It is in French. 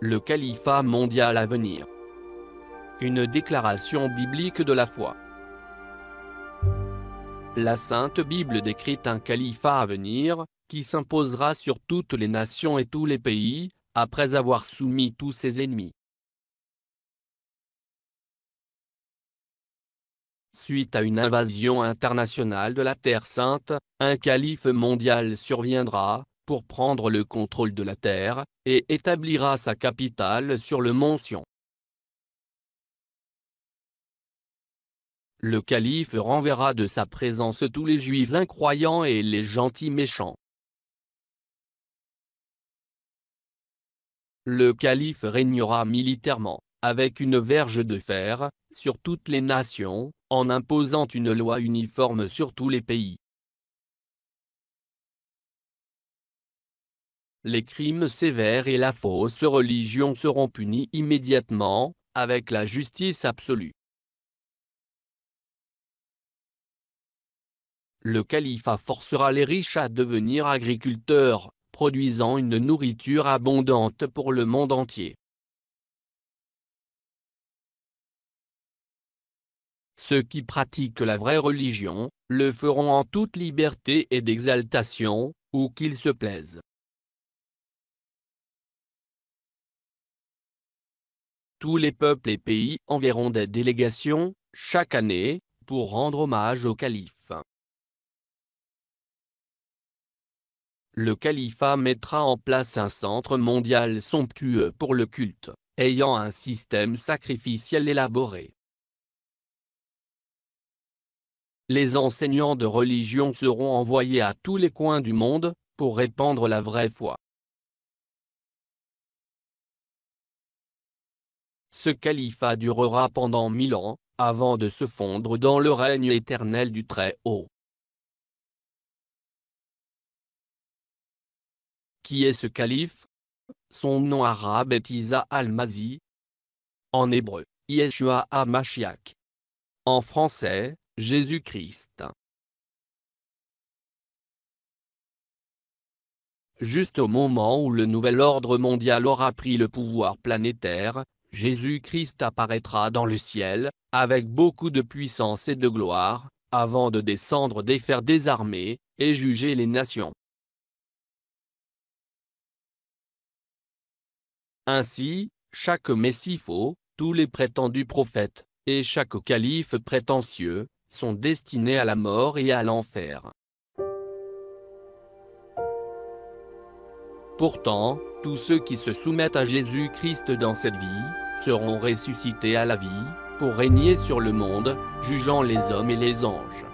le califat mondial à venir. Une déclaration biblique de la foi. La Sainte Bible décrit un califat à venir, qui s'imposera sur toutes les nations et tous les pays, après avoir soumis tous ses ennemis. Suite à une invasion internationale de la Terre Sainte, un calife mondial surviendra, pour prendre le contrôle de la terre, et établira sa capitale sur le mont Sion. Le calife renverra de sa présence tous les juifs incroyants et les gentils méchants. Le calife régnera militairement, avec une verge de fer, sur toutes les nations, en imposant une loi uniforme sur tous les pays. les crimes sévères et la fausse religion seront punis immédiatement, avec la justice absolue. Le califat forcera les riches à devenir agriculteurs, produisant une nourriture abondante pour le monde entier. Ceux qui pratiquent la vraie religion, le feront en toute liberté et d'exaltation, où qu'ils se plaisent. Tous les peuples et pays enverront des délégations, chaque année, pour rendre hommage au calife. Le califat mettra en place un centre mondial somptueux pour le culte, ayant un système sacrificiel élaboré. Les enseignants de religion seront envoyés à tous les coins du monde, pour répandre la vraie foi. Ce califat durera pendant mille ans, avant de se fondre dans le règne éternel du Très-Haut. Qui est ce calife Son nom arabe est Isa al-Mazi. En hébreu, Yeshua HaMashiach. En français, Jésus-Christ. Juste au moment où le nouvel ordre mondial aura pris le pouvoir planétaire, Jésus-Christ apparaîtra dans le ciel, avec beaucoup de puissance et de gloire, avant de descendre des des armées, et juger les nations. Ainsi, chaque Messie faux, tous les prétendus prophètes, et chaque calife prétentieux, sont destinés à la mort et à l'enfer. Pourtant, tous ceux qui se soumettent à Jésus-Christ dans cette vie, seront ressuscités à la vie, pour régner sur le monde, jugeant les hommes et les anges.